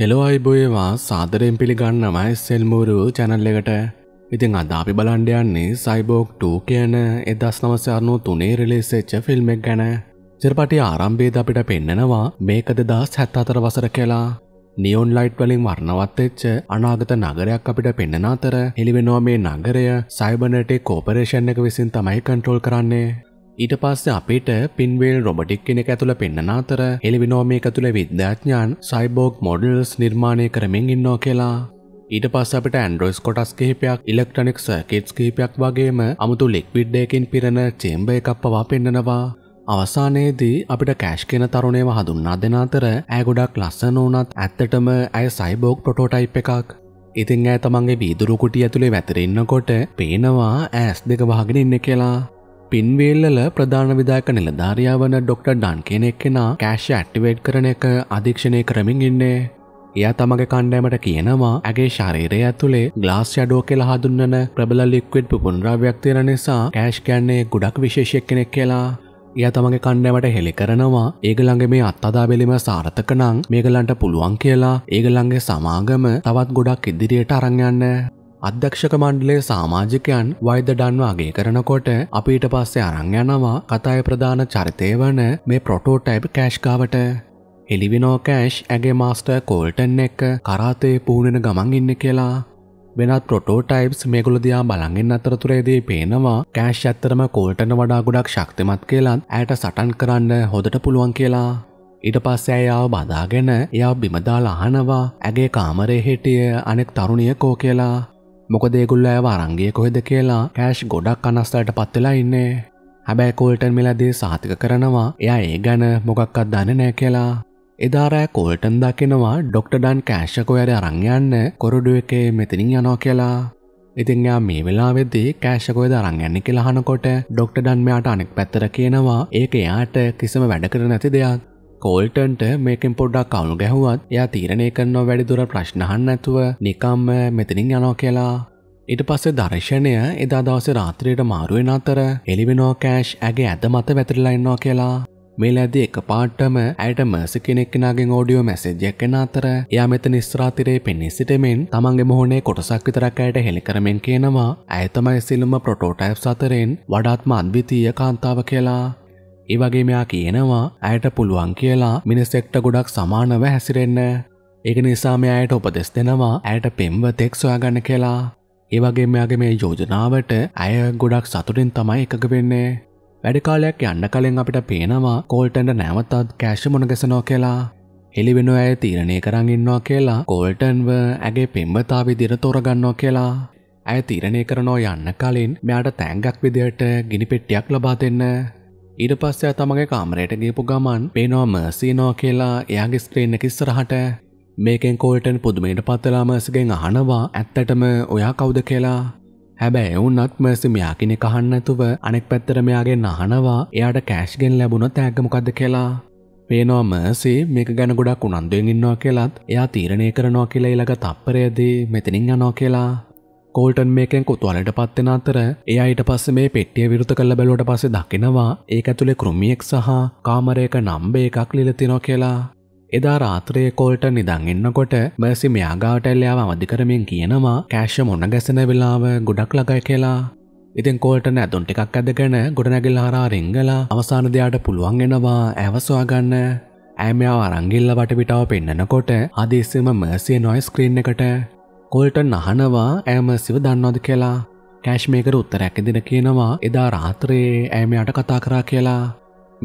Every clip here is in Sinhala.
හෙලෝ අයිබෝයවා සාදරයෙන් පිළිගන්නම සෙල්මූරු චැනල් එකට ඉතින් අද අපි බලන්ඩ යන්නේ සයිබෝක් 2 කියන 1993 රිලීස් වෙච්ච ෆිල්ම් එක ගැන. චිරපටි ආරම්භයේද අපිට පෙන්නනවා මේක 2074 වසර කියලා. නියෝන් ලයිට් වලින් වර්ණවත් වෙච්ච අනාගත නගරයක් අපිට පෙන්වන අතර හෙලිවෙනවා මේ නගරය සයිබර්නෙටික් කෝපරේෂන් එක විසින් තමයි කන්ට්‍රෝල් කරන්නේ. ඊට පස්සේ අපිට පින්වේල් රොබටික් කෙනෙක් ඇතුළ පෙන්නන අතර එලිවිනෝ මේක තුළ විද්‍යාඥයන් සයිබෝග් මොඩල්ස් නිර්මාණය කරමින් ඉන්නෝ කියලා. ඊට පස්ස අපට ඇන්ඩරෝස් කොටස් කිහිපයක් ඉලෙක්ට්‍රොනික් සර්කිට්ස් කිහිපයක් වගේම අමුතු ලික්විඩ්ඩයකින් පිරෙන චේම්බ එකක් පවා පෙන්නනවා. අවසානයේදී අපිට කෑෂ් කෙන තරුණයව හඳුන්නා දෙන අතර ඇය ගොඩක් ලස්සන වුණත් ඇත්තටම ඇය සයිබෝග් ප්‍රොටෝටයිප් එකක්. ඉතින් ඇය තමන්ගේ වීදුරු කුටිය ඇතුලේ වැතිරෙන්නකොට පේනවා ඇස් දෙක වහගෙන ඉන්න කියලා. පින්වේල්ල ප්‍රධාන විදායක නිලධාරියා වන ඩොක්ට. ඩන් කෙනෙක් කෙනා කෑශ් ඇක්ටිවේට් කරන එක අධීක්ෂණය කරමින් ඉන්නේ. එයා තමගේ කණ්ඩෑමට කියනවා ඇගේ ශරීරය ඇතුළේ ග්ලාස් යඩෝ කියලා හඳුන්වන ප්‍රබල ලික්විඩ් පුපුන්ද්‍රව්‍යයක් තියෙන නිසා කෑෂ් කියන්නේ ගොඩක් විශේෂයක් කෙනෙක් කියලා. එයා තමගේ කණ්ඩෑමට හෙළි කරනවා ඒගොල්ලන්ගේ මේ අත්අදා බැලීම සාර්ථක නම් මේගොල්ලන්ට පුළුවන් කියලා ඒගොල්ලන්ගේ සමාගම තවත් ගොඩක් ඉදිරියට අරන් යන්න. අධ්‍යක්ෂක මණ්ඩලය සාමාජිකයන් වෛදඩන්ව අගේ කරනකොට අපිට පස්සේ අරං යනවා කතාය ප්‍රධාන චරිතය වන මේ ප්‍රොටෝටයිප් කෑශ්කාවට. එලිවිනෝ කෑෂ් ඇගේ මාස්ටර් කෝල්ටන් එක්ක කරාතේ පුහුණෙන ගමන් ඉන්න කියලා වෙනත් ප්‍රොටෝටයිප්ස් මේගොල දයා බලගෙන් අතරතුරේදී පේනවා කෑශ් ඇත්තරම කෝල්ටන වඩා ගොඩක් ශක්තිමත් කියලත් ඇයට සටන් කරන්න හොදට පුළුවන් කියලා. ඊට පස්සේ යාව බදාගෙන එයා බිමදාලා අහනවා ඇගේ කාමරේ හිටිය අනෙක් තරුණිය කෝ කියලා. මොකද ඒගොල්ලෝ ඇව අරංගිය කොහෙද කියලා කෑෂ් ගොඩක් අනස්සලට පත් වෙලා ඉන්නේ. හැබැයි කෝල්ටන් මෙලදී සහතික කරනවා එයා ඒ ගැන මොකක්වත් දන්නේ නැහැ කියලා. එදාරෑ කෝල්ටන් දකිනවා ඩොක්ට ඩන් කෑශකොයර අරංයන්න කොරඩු එකේ මෙතනින් යනෝ කියලා. ඉතින් යා මේ වෙලාවෙද්දී කෑශකොයද අරංයන්න කියලා අහනකොට ඩොක්ට ඩන් මෙයාට අනෙක් පැත්තර කියනවා ඒක එයාට කිසිම වැඩ කර නැති දෙයක්. කෝල්ටන්ට මේකෙන් පොඩ්ඩක් කවුණු ගැහුවත් එයා තීරණය කරනො වැඩිදුර ප්‍රශ්නහන් නැතුව නිකම්ම මෙතනින් යනෝ කියලා. ඉට පස්සේ දර්ශනය එදා දවස රාත්‍රයට මාරුවෙන අතර එලිවෙනෝ කෑෂ් ඇගේ ඇද මත වැතිරලා ඉන්නවා කියලා. මේල ඇද එක පාට්ටම ඇයට මර්සි කෙනෙක්කෙනගේ ෝඩියෝ මැසෙජ්ජක් කෙන අතර එයා මෙත නිස්රාතිරේ පෙනී සිටමෙන් තමන්ගේ මොහොනේ කොටසක් විතරක් ඇයට හෙළිකරමෙන් කියනවා ඇතමයි සිල්ම ප්‍රොටෝටයිප් සතරෙන් වඩාත්ම අන්විතීය කාන්තාව කියලා ඒ වගේ මෙයා කියනවා ඇයට පුළුවන් කියලා මිනිස්සෙක්ට ගොඩක් සමානව හැසිරෙන්න. ඒක නිසා මෙයායට උපදෙස් දෙනවා ඇයට පෙම්වතෙක් සොයාගන්න කියලා. ඒ වගේ මෙයාගේ මේ යෝජනාවට ඇය ගොඩක් සතුටින් තමයි එකඟ වෙන්නේ. වැඩි කාලයක් යන්න කලින් අපිට පේනවා කෝල්ටන්ට නැවතත් කෑෂ් මුණ ගැසනවා කියලා. හෙලි වෙන අය තීරණය කරන් ඉන්නවා කියලා කෝල්ටන්ව ඇගේ පෙම්වතා විදිහට තෝරගන්නවා කියලා. ඇය තීරණය කරනෝ යන්න කලින් මෙයාට තෑන්ගක් විදිහට ගිනි පෙට්ටියක් ලබා දෙන්න. ඊට පස්සයා තමගේ කාමරයට ගේපු ගමන් පේනෝම සීනෝ කියලා එයාගේ ස්ක්‍රීන් එක ඉස්සරහට මේකෙන් කෝල්ටන් පුදුමයට පත්වෙලා මර්සිගෙන් අහනවා ඇත්තටම ඔයා කවුද කියලා හැබැයි එවුන්නත් මර්සි මෙයා කෙනෙක් අහන්න නැතුව අනෙක් පැත්තට මෙයාගෙන් අහනවා එයාට කෑෂ්ගෙන් ලැබුණ තෑග්ග මොකද්ද කියලා පේනවා මර්සි මේක ගැන ගොඩක් උනන්දුවෙන් ඉන්නවා කියලත් එයා තීරණය කරනවා කියලා ඊළඟ තප්පරයේදී මෙතනින් යනවා කියලා කෝල්ටන් මේකෙන් කුතුවලට පත්වෙන අතර එය අයිට පස්ස මේ පෙට්ටිය විරුත කළ බැලුවට පස්සේ දකිනවා ඒ ඇතුළේ කෘමියෙක් සහ කාමරයක නම්බ එකක් ලිලතිනො කියලා එදා රාත්‍රයේ කෝල්ට නිදං එන්නකොට මර්සි මෙයාගාවට එල්ලයාව අවධිකරමින් කියනවා කෑශ්‍ය මොන ගැසෙන වෙලාව ගොඩක් ළඟයි කියලා. ඉතින් කෝල්ට නැදුන් ටිකක් ඇදගෙන ගොඩනැගිල්ල හරා රිංගලා අවසාන දෙයාට පුළුවන් එනවා ඇවසවාගන්න ඇමයා අරංගිල්ල වටපිටාව පෙන්නකොට හදිස්සෙම මර්සිය නොයි ස්ක්‍රීන් එකට කොල්ටන් අහනවා ඇමසිව දන්නවද කියලා කෑශ්මේකර උත්තරැක දෙන කියනවා එදා රාත්‍රයේ ඇමයාට කතා කරා කියලා.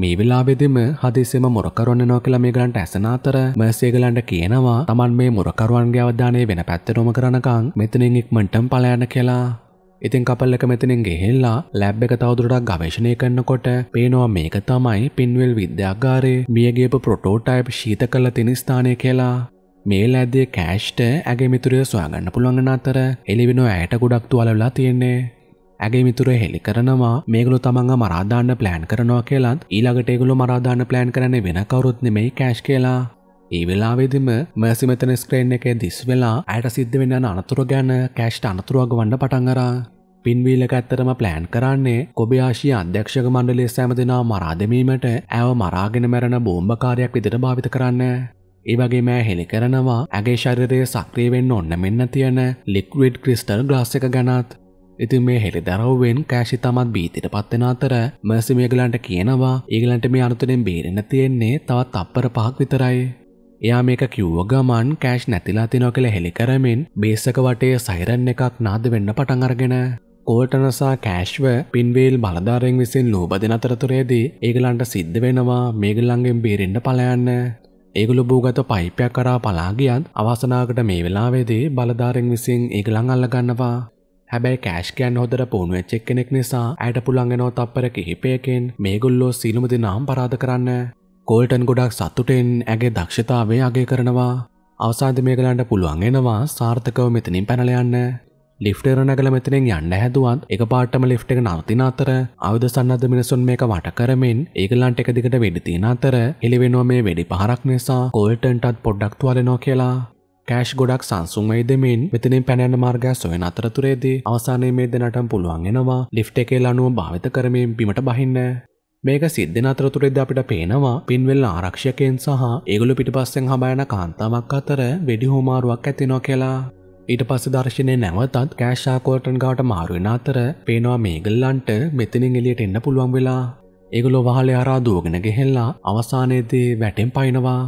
මේ වෙලාබෙදිම හදිසිම මොරකරන්නනෝ කියලා මේ ගලන්ට ඇසන අතර මර්සේගලන්ට කියනවා තමන් මේ මොරකරුවන්ගේ අවධානය වෙන පැත්තටොම කරනකං මෙතනින් ඉක්මටම් පලයන කියලා. ඉතින් කපල්ලක මෙතනින් ගෙහෙල්ලා ලැබ් එක තවදුරටක් ගවේශණය කරන්නකොට පේනවා මේක තමයි පින්වල් විද්‍යාගාරයේ මියගේප ප්‍රොටෝටයිප් ශීත කල්ල තිනිස්ථානය කියලා මේ ලැද්දේ කෑෂ්ට ඇගේ මිතුරය සොයාගන්න පුළුවන්ගන අතර එලිවෙන ඇයට ගොඩක් තුවලවෙලා තියෙන්නේ ඇගේ මිතුර හෙළි කරනවා මේගලු තමන්ග මරාධාන්න ප්ලෑන් කරනවා කියලත් ඊළඟටේගුලු මරාධාන්න ප්ලෑන් කරන වෙන කවරුත් නෙමෙයි කෑශ් කියලා ඒ වෙලාවෙදිම මර්සිමතන ස්ක්‍රේන් එක දිස් වෙලා ඇයට සිද්ධ වෙන්න අනතුර ගැන කෑෂ්ට අනතුරුවග වන්න පටන්ගර පින්වීලක ඇත්තරම ප්ලෑන් කරන්නේ කොබයාශී අධ්‍යක්ෂක මණ්ඩලේ සෑමදිනා මරාදමීමට ඇව මරාගෙන මැරණ බෝම්භකාරයක් විදිට භාවිත කරන්න ඒවගේ මෑ හෙළි කරනවා ඇගේ ශරිරය සක්‍රීවෙන්න ඔන්න මෙන්න තියෙන ලික්විඩ් ක්‍රිස්ටල් ග්‍රස් එක ගැනත් ඉතින් මේ හෙළි දරව්වෙන් කෑෂි තමත් බීතිට පත්වෙන අතර මර්සි මේගලන්ට කියනවා ඒගලන්ට මේ අනුතනෙන් බේරෙන තියෙන්නේ තවත් අපර පහක් විතරයි. එයා මේක කිව්ව ගමන් කෑෂ් නැතිලා තිනෝ කළ හෙළි කරමින් බේසක වටේ සහිරන් එකක් නාද වෙන්න පටන් අරගෙන. කෝල්ටනසා කෑශ්ව පින්වේල් බලධාරෙන් විසින් ලෝබදින අතරතුරේදී ඒගලන්ට සිද්ධ වෙනවා මේගලන්ගෙන් බේරෙන්ට පලයන්න ඒගොලු බූගත පයිපයක් කරා පලාගියත් අවසනාකට මේ වෙලාවේදී බලධාරෙන් විසින් ඒගලං අල්ලගන්නවා. හැබැයි කෑශ්කයන් හොදර පුහුණුවච්චෙක් කෙනෙක් නිසා ඇයට පුළන්ගෙනෝ තප්පර කිහිපයකෙන් මේගොල්ලෝ සීලුමදි නාම් පරාධ කරන්න. කෝල්ටන් ගොඩක් සත්තුටෙන් ඇගේ දක්ෂතාවේ අගේ කරනවා. අවසාධ මේගලන්ට පුළුවන්ගෙනවා සාර්ථකව මෙතනින් පැනලයන්න. ලිෆ්ටර නැගල මෙතනෙන් යන්න හැදුවත් එක පාටම ලිෆ්ට එක නවතින අතර අවද සන්නද මිනිසුන් මේක වට කරමින් ඒගලන්ට එක දිගට වෙඩිතින අතර එළිවෙනවා මේ වෙඩි පහරක් නිසා කොල්ටන්ටත් පොඩ්ඩක් තුවලෙනෝ කියලා කෑෂ් ගොඩක් සංසුන්වයි දෙමින් මෙතනින් පැනෑන මාර්ගයක් සොයන අතරතුරේදී අවසානයේ මේ දෙනටම පුළුවන් වෙනවා ලිෆ්ට් එකේ ලණුව භාවිත කරමින් බිමට බහින්න. මේක සිද්ධෙන අතරතුරේදී අපිට පේනවා පින්වෙල් ආරක්ෂකයන් සහ ඒගොල්ලෝ පිටිපස්සෙන් හඹා යන කාන්තාවක් අතර වෙඩි හුමාරුවක් ඇතිනවා කියලා. ඊට පස්ස දර්ශනය නැවතත් කෑශා කෝටන් ගාට මාරුවෙන අතර පේනවා මේගල්ලන්ට මෙතනින් එලියට එන්න පුළුවන් වෙලා ඒගොලො වහල අරා දුවගෙන ගෙහෙල්ලා අවසානයේදී වැටෙන් පයිනවා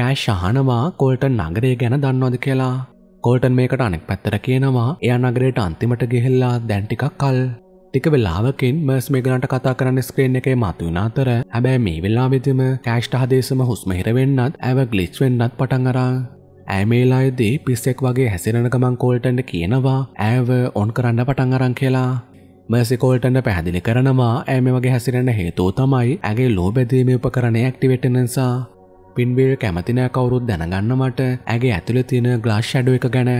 කෑශ් අහනවා කෝල්ටන් නගරේ ගැන දන්නවද කියලා කෝල්ටන් මේකට අනෙක් පැත්තර කියනවා එය නගරයට අන්තිමට ගෙහෙල්ලා දැන්ටිකක් කල් ටික වෙලාවකින් මර්ස් මේගලන්ට කතා කරන්න ස්ක්‍රේන් එකේ මතුවන අතර හැබැයි මේ වෙලා විදිම කෑෂ්ට හදේශම හුස්මහිර වෙන්නත් ඇව ගලිච් වෙන්නත් පටන් අරා ඇමේලායේදී පිස්සෙක් වගේ හැසිරෙන ගමන් කෝල්ටන්ට කියනවා ඇව ඔන් කරන්න පටන් අරන් කියලා. මර්සි කෝල්ටන්ට පැහැදිලි කරනවා ඇ මේ වගේ හැසිරෙන හේතුව තමයි ඇගේ ලෝබැදීමේ උපකරණය ඇක්ටිවේට් වෙන නිසා. පින්බිල් කැමතින කවුරුත් දැනගන්නමට ඇගේ ඇතුළේ තියෙන ග්ලාස් ෂැඩුව එක ගැන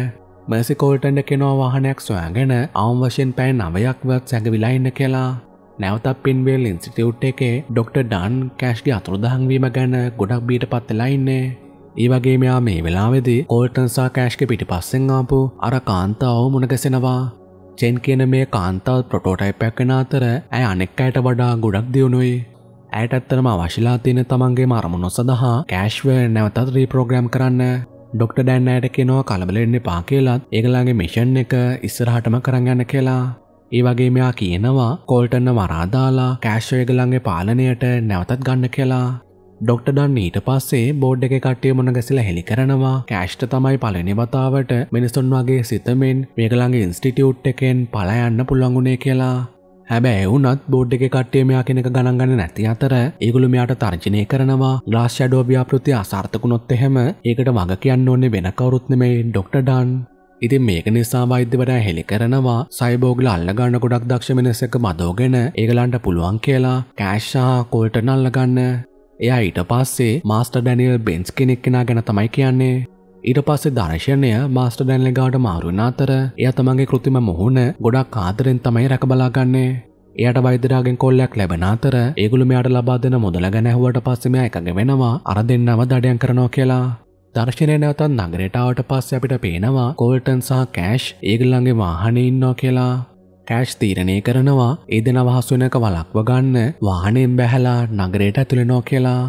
මැසිකෝල්ටන්ට කෙනවා වාහනයක් සොයාගෙන අවම් වශයෙන් පැයි නවයක්වත් සැඟවිලා ඉන්න කියලා නැවතත් පින්වේල් ඉන්ස්ටිටියුට් එකේ ඩොක්ට. ඩන් කෑශ්ගේ අතුරුදහංවීම ගැන ගොඩක් බීට පත්වෙලා ඉන්නේ ඒ වගේ මෙයා මේ වෙලාවෙදී කෝල්ටන් සහ කෑශ්ක පිටිපස්සෙන් ආපු අර කාන්තාව මුණගැසෙනවා. චෙන් කියන මේ කාන්තාව ප්‍රොටෝටයිප්යක් වෙන අතර ඇය අනෙක් අයට වඩා ගොඩක් දියුණුයි. ඇයට ඇත්තටම අවශ්‍යලා තියෙන තමන්ගේ අරමුණු සඳහා කෑශ්ව නැවතත් රීප්‍රෝග්‍රෑම් කරන්න. ඩොක්ට ඩැන් අයට කෙනවා කලබලෙන්නේ පා කියලත් ඒගලාගේ මිෂන් එක ඉස්සරහටම කරගන්න කියලා. ඒ වගේ මෙයා කියනවා කෝල්ටන්න වරාදාලා කෑශ්වයගලන්ගේ පාලනයට නැවතත් ගන්න කියලා ඩොක්ට ඩන්න ඊට පස්සේ බෝඩ් එක කට්ටිය මොන ගැසිල හෙළි කරනවා කෑෂ්ට තමයි පලනි වතාවට මිනිසුන් වගේ සිතමෙන් මේකළඟ ඉන්ස්ටිටියුට් එකෙන් පලයන්න පුළංගුණේ කියලා හැබැ එවුනත් බෝඩ් එක කට්ටිය මෙයා කෙනෙක ගණන්ගන්න නැති අතර ඒගුළු මෙයාට තර්ජනය කරනවා ග්‍රශ්ෂඩෝභ්‍යාපෘති අසාර්ථකුණොත් එහෙම ඒකට වග කියන්න ඕන්නේ වෙන කවරුත්නමේ ඩොක්ට ඩන් ඉතින් මේක නිසා වෛද්‍යවරයා හෙළි කරනවා සයිබෝග්ල අල්ලගන්න ගොඩක් දක්ෂ මිනිස්සක මදෝගෙන ඒගලන්ට පුළුවන් කියලා කෑශ්ෂා කෝල්ට නල්ලගන්න එයා ඊට පස්සේ මාස්ට ඩැනිල් බෙන්ස් කෙනෙක් කෙනා ගැන තමයි කියන්නේ ඊට පස්සේ දර්ශනය මාස්ට ඩැන්ල ගාට මාරුණ අතර එය තමන්ගේ කෘතිම මුහුණ ගොඩක් ආදරෙන් තමයි රැකබලාගන්නේ එයට වෛදරාගෙන් කොල්ලයක් ලැබෙන අතර ඒගුළු මෙයාට ලබා දෙන මුදල ගැන ඇහුවට පස්සේ මෙයා එකඟ වෙනවා අර දෙන්නම දඩයම් කරනවා කියලා. දර්ශනය නැවතත් නගරයට ආවට පස්සේ අපිට පේනවා කෝල්ටන් සහ කෑෂ් ඒගොල්ලන්ගේ වාහනේ ඉන්නවා කියලා. කෑෂ් තීරණය කරනවා ඒ දෙන වහසුනක වලක්ව ගන්න වාහනෙන් බැහැලා නගරයට ඇතුළෙනෝ කියලා.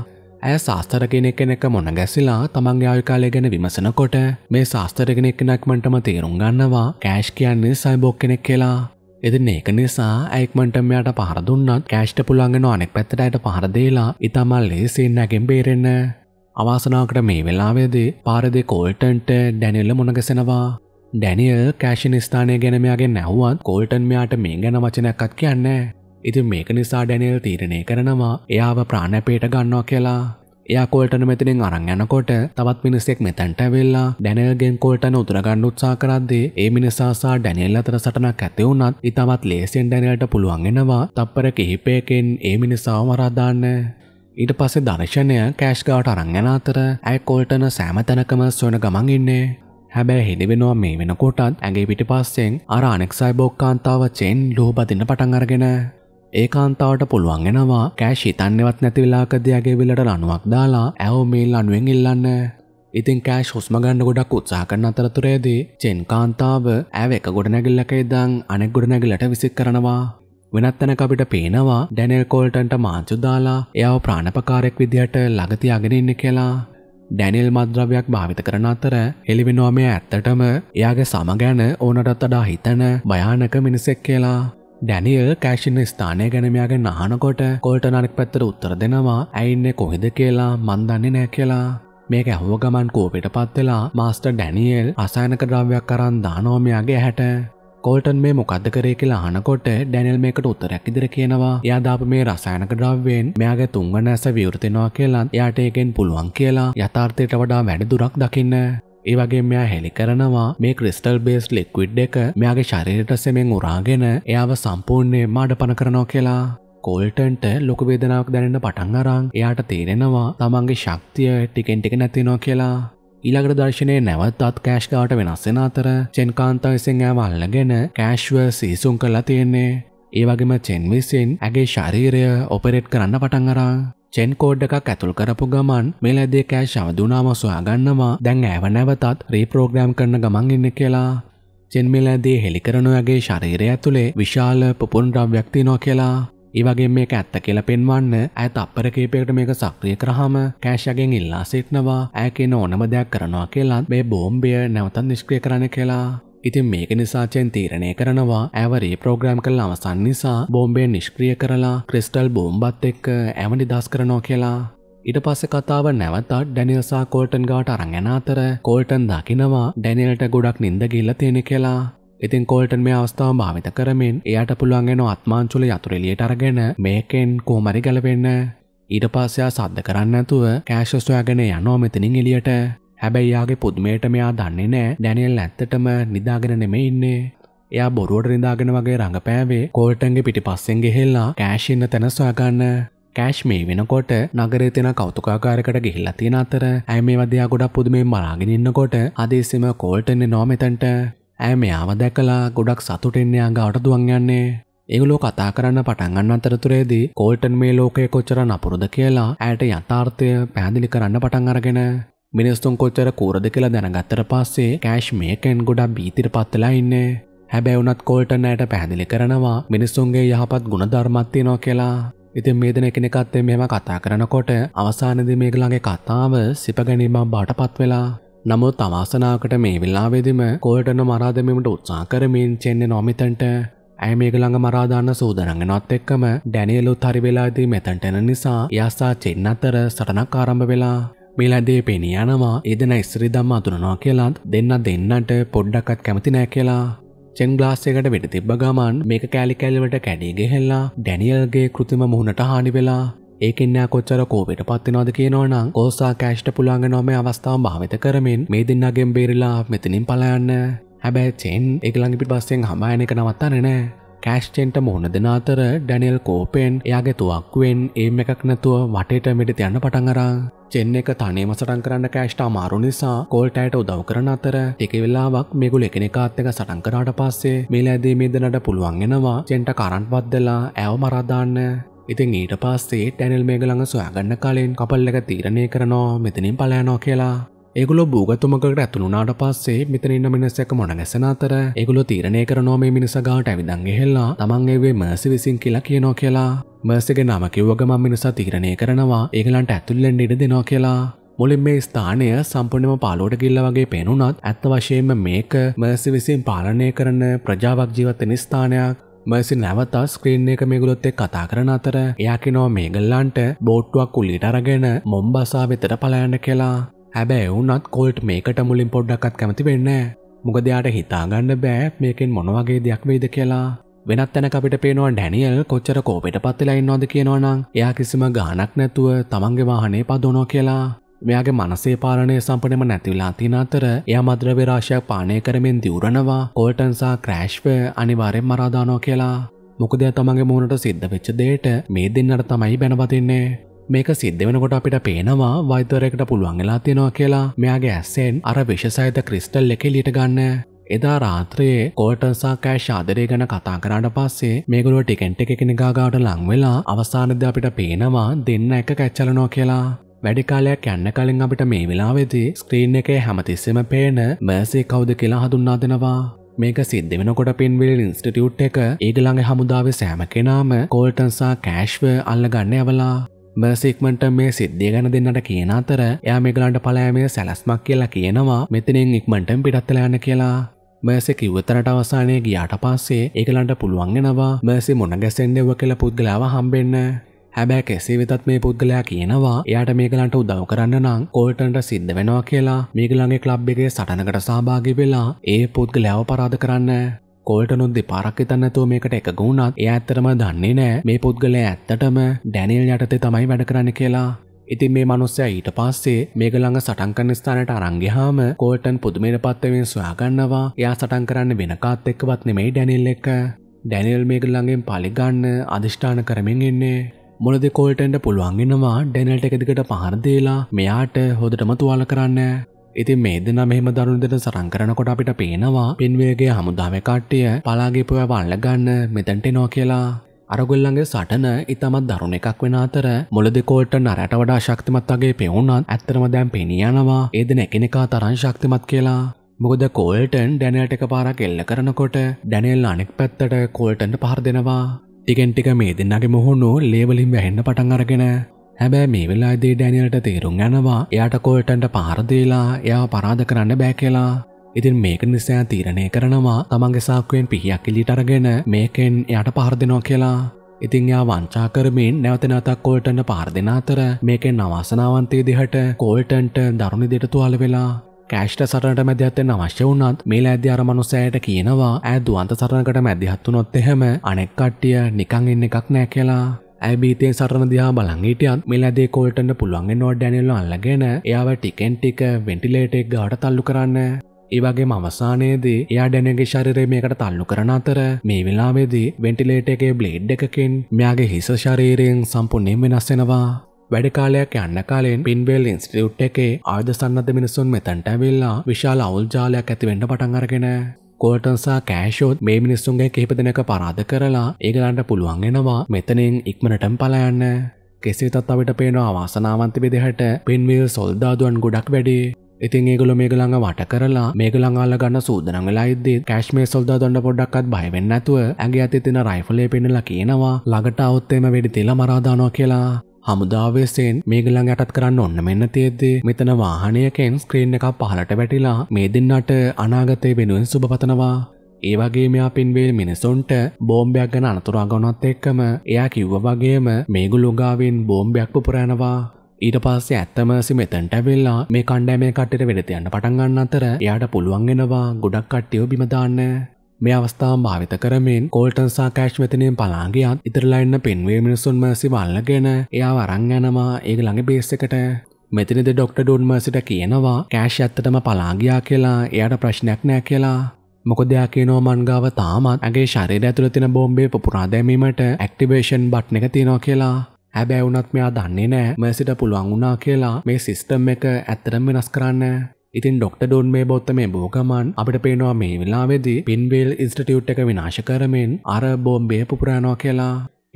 ඇය ශාස්තර කෙනෙක් කෙනෙක මොන ගැසිලා තමන්ගේ ආයුකාලය ගැන විමසනකොට මේ ශාස්තර කෙනෙක් කෙනෙක්මටම තේරුම් ගන්නවා කෑෂ් කියන්නේ සයිබෝක් කෙනෙක් කියලා. එතින් ඒක නිසා ඇයික්මටමයාට පහර දුන්නත් කෑෂ්ට පුළන්ගෙන අනෙක් පැත්තටයට පහරදේලා ඉතාමල් ලේසින් නැගෙන් බේරෙන්න. අවාසනාවකට මේ වෙලාවේදී පාරදි කෝල්ටන්ට ඩැනිල්ල මොනගසෙනවා ඩැනිය කෑෂන් ස්ථානය ගැනමයාගේ නැව්වත් කෝල්ටන් මෙයාට මේ ගැන වචනයක්කත් කියන්න. ඉති මේක නිසා ඩැනිල් තීරණය කරනවා එයාව ප්‍රාණැපේට ගන්නවා කියලා. එයා කෝල්ටන මෙතනින් අරං යනකොට තවත් මිනිස්සෙක් මෙතැන්ට වෙල්ලා ඩැනල්ගෙන් කෝල්ටන උතුරගන්න උත්සා කරද්දේ ඒ මිනිසාසා ඩැනිල් අතර සටනක් ඇතිවුනත් ඉතමත් ලේසිෙන් ඩැනල්ට පුළුවන්ගෙනවා තප්පර කිහිපයකෙන් ඒ මිනිසාව මරාදාන්න. ඊට පස්සේ දර්ශනය කෑෂ්ගාට අරංගෙන අතර ඇයි කෝල්ටන සෑමතැනකම සොන ගමන් ඉන්නේ හැබැ හෙදිවෙනවා මේ වෙනකොටත් ඇගේ පිටි පස්සෙන් අර අනෙක්සයි බෝක් කාන්තාව චෙන් ලෝබදින්න පටන් අරගෙන. ඒ කාන්තාවට පුළුවන්ගෙනවා කෑශි තන්නෙවත් නැති වෙලාකදයාගේ විලට ලනුවක් දාලා ඇවෝ මේල් අනුවෙන් ඉල්ලන්න. ඉතින් කෑශ් හුස්මගන්න ගොඩක් උත්සා කරන අතරතුරේදී චෙන් කාන්තාව ඇව එක ගොඩනැගිල්ලක ඉදං අනෙක් ගොඩනැගිලට විසික් කරනවා. වෙනත්තැනක අපිට පේනවා ඩැනෙල් කෝල්ටන්ට මාංචුදාලා එයාව ප්‍රාණපකාරෙක් විදිහට ළගතියාගෙන ඉන්න කියලා ඩැනිල් මද්‍රවයක් භාවිත කරන අතර හෙළිවෙනවා මේ ඇත්තටම එයාගේ සම ගැන ඕනටත් අඩා හිතන භයානක මිනිසෙක් කියලා. ඩැනියල් කෑෂින ස්ථානය ගැනමයාගේ නහනකොට කොල්ට නරක් පැත්තර උත්තර දෙනවා ඇයින්නේ කොහෙද කියලා මන්දන්නේ නෑ කියලා. මේක ඇහුව ගමන් කෝපිට පත්වෙලා මාස්ටර් ඩැනියල් අසායනක ද්‍රව්‍යයක් කරන් දානෝමයාගේ හැට කෝල්ටන් මේ මොකක්ද කරේ කියලා අහනකොට ඩැනල් මේකට උත්තරයක් ඉදිර කියනවා එයා දාපු මේ රසායනක ද්‍රව්‍යයෙන් මෙයාගේ තුන්වන ඇස විවෘතෙනවා කියලා එයාට ඒකෙන් පුළුවන් කියලා යථාර්ථයට වඩා වැඩි දුරක් දකින්න ඒ වගේ මෙයා හෙළි කරනවා මේ ක්‍රිස්ටල් බේස් ලෙක්විඩ් එක මෙයාගේ ශරීරයට සෙමෙන් උරාගෙන එයාව සම්පූර්ණයෙන් මාඩ පන කරනවා කියලා. කෝල්ටන්ට ලොකු වේදනාවක් දැනෙන්න පටන් අරන් එයාට තේරෙනවා තමන්ගේ ශක්තිය ටිකෙන් ටික නැතිනවා කියලා. ඊළඟට දර්ශනය නැවත්තත් කෑශ්ගාවට වෙනස්සෙන අතර චෙන්කාන්තා විසින් ඇව අල්ලගෙන කෑශ්ව සීසුම් කරලා තියෙන්නේ. ඒ වගේම චෙන් විසින් ඇගේ ශරීරය ඔපරේට් කරන්න පටන් අරා. චෙන් කෝඩ් එකක් ඇතුල් කරපු ගමන් මේ ලැබේ කෑෂ් අවදුනාම සොයාගන්නවා දැන් ඇව නැවතත් රීප්‍රෝග්‍රෑම් කරන ගමන් ඉන්න කියලා. චෙන් මේ ලැබේ හෙලි කරනු ඇගේ ශරීරය ඇතුලේ විශාල පුපුන් ද්‍රව්‍යයක් තියෙනවා කියලා. ඒවගේ මේක ඇත්ත කියල පෙන්වන්න ඇත් අපර කේපයකට මේක සක්්‍රිය කරහම කෑශගෙන් ඉල්ලා සිටනවා ඇකෙන ඕනම දෙයක් කරනවා කියලාත් මේ බෝම්බය නැවතන් නිෂ්ක්‍රිය කරන කියලා ඉතින් මේක නිසාචෙන් තීරණය කරනවා ඇවරී ප්‍රෝග්‍රම් කළ අවසන් නිසා බෝම්බය නිෂ්ක්‍රිය කරලා ක්‍රිස්ටල් බෝම්බත් එක්ක ඇම නිදස් කරනෝ කියලා. ඉට පස්ස කතාව නැවතත් ඩැනිල්සා කෝල්ටන් ගාට අරගෙන අතර කෝල්ටන් දකිනවා ඩැනිල්ට ගොඩක් නින්දගිල්ල තියෙන කියලා ඉතින් කෝල්ටන් මේ අවස්ථාව භාවිත කරමින් එයාට පුළුවන් වෙන අත්මාංචුල යතුරු එළියට අරගෙන මේකෙන් කොහොමරි ගැලවෙන්න. ඊට පස්සේ ආ සද්ද කරන්නේ නැතුව කෑෂස් හොයාගෙන යනවා මෙතනින් එළියට. හැබැයි යාගේ පුදුමයට මෙයා දන්නේ නැහැ ඩැනියල් ඇත්තටම නිදාගෙන නෙමෙයි ඉන්නේ. එයා බොරුවට නිදාගෙන වගේ රඟපෑවේ කෝල්ටන්ගේ පිටිපස්සෙන් ගෙහෙල්ලා කෑෂ් ඉන්න තැන සොයාගන්න. කෑෂ් මේ වෙනකොට නගරේ තියෙන කෞතුකාකාරයකට ගිහිල්ලා තියෙන අතර ඇයි මේ වදයා ගොඩක් පුදුමෙන් මරාගෙන ඉන්නකොට අදේසෙම කෝල්ටන් එනවා මෙතනට. ඇය මෙයාව දැකලා ගොඩක් සතුටෙන් එයාගේ අටදුවන් යන්නේ. ඒගොල්ලෝ කතා කරන්න පටන් ගන්න අතරතුරේදී කෝල්ටන් මේ ලෝකය කොච්චර නපුරුද කියලා ඇයට යථාර්ථය පැහැදිලි කරන්න පටන් අරගෙන මිනිස්තුන් කොච්චර කූරද කියලා දැනගත්තර පස්සේ කෑශ් මේකෙන් ගොඩක් බීතිර පත්වෙලා ඉන්නේ. හැබැවුනත් කෝල්ටන් ඇයට පැහැදිලි කරනවා මිනිස්සුන්ගේ යහපත් ගුණධර්මත්තියනෝ කියලා ඉතින් මේ දෙන කෙනෙකත්තේ මෙම කතා කරනකොට අවසානද මේකළගේ කතාව සිපගැනීමක් බාටපත් වෙලා නමුත් අවාසනාවකට මේ වෙලාවේදීම කෝල්ටන මරා දැමීමට උත්සාහ කරමින් චෙන්නේ නොමිතන්ට ඇය මේක ළඟ මරා දාන්න සූදානම් වෙනවත් එක්කම ඩැනියෙලුත් හරි වෙලාවේදී මෙතනට එන නිසා එයා සහ චෙන් අතර සටනක් ආරම්භ වෙලා මේලදේ පෙනී යනවා එදෙන ඉස්රි දම්ම අතුරනවා කියලාත් දෙන්න දෙන්නට පොඩ්ඩක්ත් කැමති නෑ කියලා චෙන් ගලාස්සයකට වෙඩ තිබ්බ ගමන් මේක කෑලි කැල්ලවට කැඩී ගෙහෙල්ලා ඩැනියල්ගේ කෘතිම මුහුණට හානි වෙලා ඒකෙන්න්න කොච්චර කෝපට පත්තිනවද කියනවනම් කෝසා කෑෂ්ට පුළන්ගනොම අවස්ථාව භාවිත කරමින් මේ දෙන්නගෙන් බේරිලා මෙතනින් පලයන්න හැබැයි චෙන් එකළඟපි පස්සෙන් හමයන එක නවත්තන්න නෑ කෑශ්චෙන්ට මොහුණ දෙන අතර ඩැනිල් කෝපෙන් එයාගේ තුවක්කුවෙන් ඒම් එකක් නැතුව වටේට මෙඩිත යන්න පටන් අරන් චෙන්න එක තනේම සටන් කරන්න කෑෂ්ට අමාරු නිසා කෝල්ටයට උදව් කරන අතර එක වෙලාවක් මෙගුල එකනෙකාත් එක සටන් කරාට පස්සේ මේ ලෑදේ මේදනට පුළුවන්ගෙනවා චෙන්ට කරන්පත් දෙලා ඇව මරාදාන්න ඉතින් ඊට පස්සේ ටැනල් මේක ළඟ සොයාගන්න කලින් කපල් එක තීරණය කරනවා මෙතනින් පලයනෝ කියලා ඒගොල භූගතුමකට ඇතුළුනාට පස්සේ මෙතනන්න මිනිස්සක මොන ගැසන අතර ඒගොලො තීරණය කරනෝ මේ මිනිසගාට ඇවිදන්ගේ හෙල්ලා තමන් ඒවේ මර්සි විසින් කියලා කියනෝ කියලා මර්සිගේ නම කිව්වගම මිනිසා තීරණය කරනවා ඒගලන්ට ඇතුල්ලෙන් ඉඩ දෙනෝ කියලා මුලින් මේ ස්ථානය සම්පර්ණම පාලෝට ගිල්ල වගේ පෙනුනත් ඇත්ත වශයෙන්ම මේක මර්සි විසින් පාලනය කරන ප්‍රජාවක් ජීවත්තන ස්ථානයක් මර්සින් නැවතත් ස්ක්‍රීන් එක මේගොල්ලොත් එක්ක කතා කරන අතර එයා කියනවා මේගල්ලන්ට බෝට්ටුවක් උලිට අරගෙන මොම්බසා වෙතට පලයන්න කියලා. හැබැයි වුණත් කොල්ට් මේකට මුලින් පොඩ්ඩක්වත් කැමති වෙන්නේ මොකද යාට හිතාගන්න බෑ මේකෙන් මොන වගේ දෙයක් වෙයිද කියලා. වෙනත් තැන අපිට පේනවා ඩැනියල් කොච්චර කෝපෙට පත්වෙලා ඉන්නවද කියනවනම් එයා කිසිම ගානක් නැතුව තමන්ගේ වාහනේ පදවනෝ කියලා මෙයාගේ මනසේ පාලනය සම්පනම නැතිවලා තින අතර එයා මද්‍රව්‍ය රාශියක් පානය කරමින් දියුරනවා කෝල්ටන් සහ ක්‍රෑෂ්ව අනිවාර්යෙන් මරාදානෝ කියලා. මොකද එයා තමන්ගේ මූණට සිද්ධ වෙච්ච දෙයට මේ දෙන්නට තමයි බැනවදින්නේ. මේක සිද්ධ වෙනකොට අපිට පේනවා වෛද්‍යවරයෙකුට පුළුවන් වෙලා තියෙනවා කියලා මෙයාගේ ඇස්සෙන් අර විශසයිත ක්‍රිස්ටල් එක එළියට ගන්න. එදා රාත්‍රයේ කෝල්ටන් සහ කෑෂ් ආදරය ගැන කතා කරාට පස්සේ මේගොල්ලෝ ටිකෙන් ටික එකිනෙකා ගාවට ලං වෙලා අවසානයේදී අපිට පේනවා දෙන්න එක කැච්චලනවා කියලා. වැඩිකාලයක් යන්න කලින් අපිට මේ වෙලාවෙදී ස්ක්‍රීන් එකේ හැමතිස්සෙම පේන මර්සේ කවුද කියලා හඳුන්වා දෙනවා. මේක සිද්ධ වෙනකොට පින්විල් ඉන්ස්ටිටියුට් එක ඒගළඟ හමුදාවේ සෑම කෙනාම කෝල්ටන් සහ කෑෂ්ව අල්ලගන්න යවලා මර්සික්මන්ට මේ සිද්ධිය ගැන දෙන්නට කියන අතර එයා මේගලන්ට පලෑමේ සැලස්මක් කියලා කියනවා මෙතනින් ඉක්මන්ටම් පිටත්තලා යන්න කියලා මර්සි කිව්වතරට අවසානය ගියාට පස්සේ ඒකලන්ට පුළුවන්ගෙනවා මර්සි මොන ගැසෙන්ඩෙව කියලා පුද්ගලාව හම්බෙන්න හැබැ කෙසේ වෙතත් මේ පුද්ගලයා කියනවා එයට මේකලන්ට උදව් කරන්න නම් කෝල්ටන්ට සිද්ධ වෙනවා කියලා මේගලන්ගේ ක්ලබ් එකේ සටනකට සහභාගි වෙලා ඒ පුද්ගලයාව පරාධ කරන්න කෝල්ටනුන් දෙපාරක් හිතන්නතුව මේකට එක ගුණත් එය ඇත්තරම දන්නේ නෑ මේ පුද්ගලය ඇත්තටම ඩැනිල් යටතේ තමයි වැඩ කරන්න කියලා ඉතින් මේ මනුස්සය ඊට පස්සේ මේක ළඟ සටන් කරන ස්ථානයට අරන් ගියාම කෝල්ටන් පුදුමයට පත්වෙමින් සොයාගන්නවා එයා සටන් කරන්න වෙන කාත් එක්කවත් නෙමෙයි ඩැනිල් එක ඩැනිල් මේක ළඟෙන් පලි ගන්න අදිෂ්ඨාන කරමින් ඉන්නේ මුලද කෝල්ටන්ට පුළුවන් ඉන්නවා ඩැනල්ට එකදිකට පහරදේලා මෙයාට හොදටම තුවාල කරන්න ඉතින් මේ දෙන මෙහම දරුණු දෙන සරං කරනකොට අපිට පේනවා පින්වේගේ හමුදාව කට්ටිය පලාගේපුව වල්ලගන්න මෙතැන්ට නෝ කියලා අරගොල්ලගේ සටන ඉතාමත් දරුණ එකක් වෙන අතර මුලද කෝල්ටන් අරට වඩා ශක්තිමත් වගේ පෙවුණත් ඇත්තරම දැම් පෙනියනවා ඒදන එකනෙකා තරන් ශක්තිමත් කියලා මොකද කෝල්ටන් ඩැනල්ට එක පාරක් එල්ල කරනකොට ඩැනෙල් අනෙක් පැත්තට කෝල්ටන්ට පහර දෙනවා ටිකෙන් ටික මේ දෙන්නගේ මුහුණු ලේබලින් වැහෙන්න පටන් අරගෙන හැබැයි මේ වෙලාදී ඩැනියලට තේරුම් යනවා එයාට කෝල්ටන්ට පහරදීලා එයා පරාධ කරන්න බෑ කියලා. ඉතින් මේක නිසා තීරණය කරනවා තමන්ගේ සාක්කුවෙන් පිහියක් එලියට අරගෙන මේකෙන් එයාට පහර දෙනවා කියලා. ඉතින් යා වංචා කරමින් නැවත නැවතත් කෝල්ටන්ට පහර දෙන අතර මේකෙන් අවාසනාවන්තයේ දිහට කෝල්ටන්ට දරුණු දෙයට තුවාල වෙලා කෑෂ්ට සටනට මැදිහත්වෙන් අවශ්‍ය වුණත් මේ ලැද්‍ය අර මනුස්සයට කියනවා ඇ දුවන්ත සටනකට මැදිහත්තුනොත් එහෙම අනෙක් කට්ටිය නිකං එන්න එකක් නෑ කියලා ඇබීතේ සරණ දිහා බලංගීටයන් මෙලදේ කෝල්ටන්න පුළුවන්ගෙන් නෝඩ් ඩැනෙල්ල අල්ලගෙන එයාව ටිකෙන් ටික වෙන්ටිලේටෙක් ගාට තල්ලු කරන්න ඒවගේ අවසානයේදී එයා ඩැනගේ ශරිරය මේකට තල්ලු කරන අතර මේ වෙලාවේදී වෙන්ටිලේට එකේ බ්ලේඩ් එකකින් මෙයාගේ හිස ශරීරයෙන් සම්පූර්ණයෙන් වෙනස් වෙනවා වැඩකාලයක් යන්න කාලෙන් පින්වල් ඉන්ස්ටියුට් එකේ ආයුධ සන්නද්ධ මිනිසුන් මෙතැන්ට ඇවිල්ලා විශාල අවුල් ජාලයක් ඇතිවෙන්න පටන් අරගෙන කෝල්ටන්සා කෑෂෝත් මේ මිනිස්සුන්ගේ කිහිප දෙනක පරාධ කරලා ඒගලන්ට පුළුවන් එනවා මෙතනින් ඉක්මනටම පලයන්න කෙසේ තත් අවිට පේනවා අවාසනාවන්ති බෙදෙහට පින්වල් සොල්දාදුවන් ගොඩක් වැඩි ඉතින් ඒගොල මේගළඟ වට කරලා මේගළංගාල ගන්න සූදනං වෙලායිද්දි කෑශ්මේ සොල්දා දොන්න පොඩ්ඩක්වත් බයවෙන්න ඇතුව ඇගේ අති තින රයිෆලේ පෙන්නලා කියනවා ළඟට අවත්තේම වෙඩි තිලා මරාදානවා කියලා හමුදාවේසයෙන් මේ ගලන් යටත් කරන්න ඔන්න මෙන්න තියෙද්දී මෙතන වාහනයකෙන් ස්ක්‍රීන් එකක් පහලට වැටිලා මේ දෙන්නට අනාගතය වෙනුවෙන් සුබපතනවා. ඒ වගේ මෙයා පින්වේල් මිනිසුන්ට බෝම්බයක් ගැන අනතුරු අගනොත් එක්කම එයා කිව්ව වගේම මේගොල්ලෝ ගාවෙන් බෝම්බයක් පුපුරනවා. ඊට පස්සේ ඇත්තමසි මෙතනට වෙලා මේ කණ්ඩායමේ කට්ටියට වෙඩ තියන්න පටන් ගන්න අතර එයාට පුළුවන් වෙනවා ගොඩක් කට්ටියව බිම දාන්න. මේ අවස්ථාව භාවිත කරමින් කෝල්ටන් සා කෑෂ් වෙතනින් පලාගියත් ඉතරලා එන්න පෙන්වේ මිනිසුන් මර්සි බල්ලගෙන එයා වරන් යනවා ඒක ළඟ බේස් එකට මෙතනද ඩොක්ට ඩොන් මර්සිට කියනවා කෑෂ් ඇත්තටම පලාගියා කියලා එයාට ප්‍රශ්නයක් නෑ කියලා මොකද එයා කියනවා මන්ගාව තාමත් ඇගේ ශරීරය ඇතුළ තියෙන බෝම්බේ පුපුරා දැමීමට ඇක්ටිවේෂන් බට්න එක තියෙනවා කියලා හැබැවුනත් මෙයා දන්නේ නෑ මර්සිට පුළුවන් වුණා කියලා මේ සිස්ටම් එක ඇත්තරම් වෙනස් කරන්න ඉතින් ඩොක්ට ඩොන් මේ බොත්ත මේ බෝගමන් අපිට පේනවා මේ වෙලාවෙදි පින්වේල් ඉස්ටටියුට් එක විනාශකරමෙන් අර බෝම්බේ පුපුරානෝ කියලා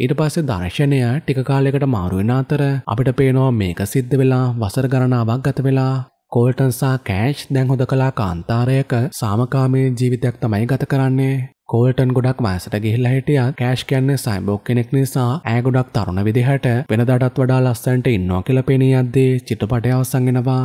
ඊට පස්සේ දර්ශනය ටික කාලයකට මාරු වෙන අතර අපිට පේනවා මේක සිද්ධ වෙලා වසර ගණනාවක් ගත වෙලා කෝල්ටන් සහ කෑෂ් දැන් හොද කලා කාන්තාරයක සාමකාමී ජීවිතයක් තමයි ගත කරන්නේ කෝල්ටන් ගොඩක් වයසට ගිහිල්ලා හිටියා කෑෂ් කියන්නේ සයිබෝක් කෙනෙක් නිසා ඈ ගොඩක් තරුණ විදිහට වෙනදාටත් වඩා ලස්සනට ඉන්නවා කියලා පෙනී යද්දී චිත්‍රපටය අවසන් වෙනවා